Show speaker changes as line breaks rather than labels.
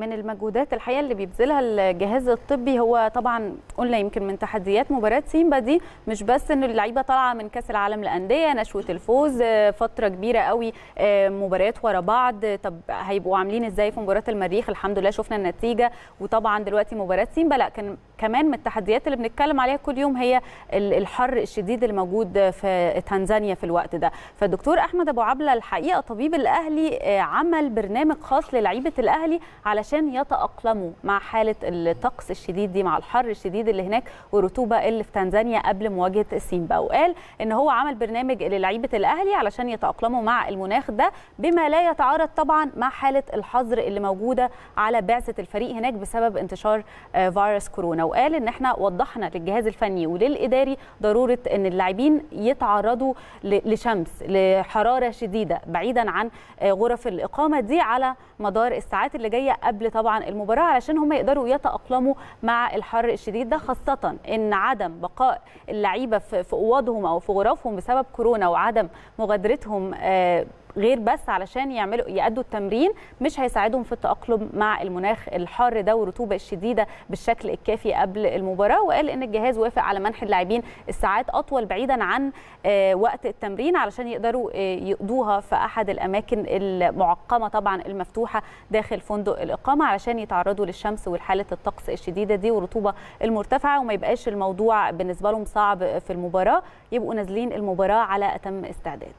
من المجهودات الحقيقه اللي بيبذلها الجهاز الطبي هو طبعا قلنا يمكن من تحديات مباراه سيمبا دي مش بس ان اللعيبه طالعه من كاس العالم للانديه نشوه الفوز آه، فتره كبيره قوي آه، مباريات ورا بعض طب هيبقوا عاملين ازاي في مباراه المريخ الحمد لله شفنا النتيجه وطبعا دلوقتي مباراه سيمبا لا كان كمان من التحديات اللي بنتكلم عليها كل يوم هي الحر الشديد الموجود في تنزانيا في الوقت ده فالدكتور احمد ابو عبله الحقيقه طبيب الاهلي آه، عمل برنامج خاص للعيبه الاهلي علشان عشان يتأقلموا مع حالة الطقس الشديد دي مع الحر الشديد اللي هناك والرطوبة اللي في تنزانيا قبل مواجهة السيمبا وقال إن هو عمل برنامج للعيبة الأهلي علشان يتأقلموا مع المناخ ده بما لا يتعارض طبعا مع حالة الحظر اللي موجودة على بعثة الفريق هناك بسبب انتشار آه، فيروس كورونا وقال إن احنا وضحنا للجهاز الفني وللإداري ضرورة إن اللاعبين يتعرضوا لشمس لحرارة شديدة بعيدا عن آه، غرف الإقامة دي على مدار الساعات اللي جاية قبل قبل طبعا المباراه علشان هم يقدروا يتاقلموا مع الحر الشديد ده خاصه ان عدم بقاء اللعيبه في اوضهم او في غرفهم بسبب كورونا وعدم مغادرتهم آه، غير بس علشان يعملوا يأدوا التمرين مش هيساعدهم في التأقلم مع المناخ الحار ده والرطوبة الشديدة بالشكل الكافي قبل المباراة وقال إن الجهاز وافق على منح اللاعبين الساعات أطول بعيدا عن آه، وقت التمرين علشان يقدروا آه، يقضوها في أحد الأماكن المعقمة طبعا المفتوحة داخل فندق الإقامة علشان يتعرضوا للشمس والحالة الطقس الشديدة دي والرطوبة المرتفعة وما يبقاش الموضوع بالنسبة لهم صعب في المباراة يبقوا نازلين المباراة على أتم استعداد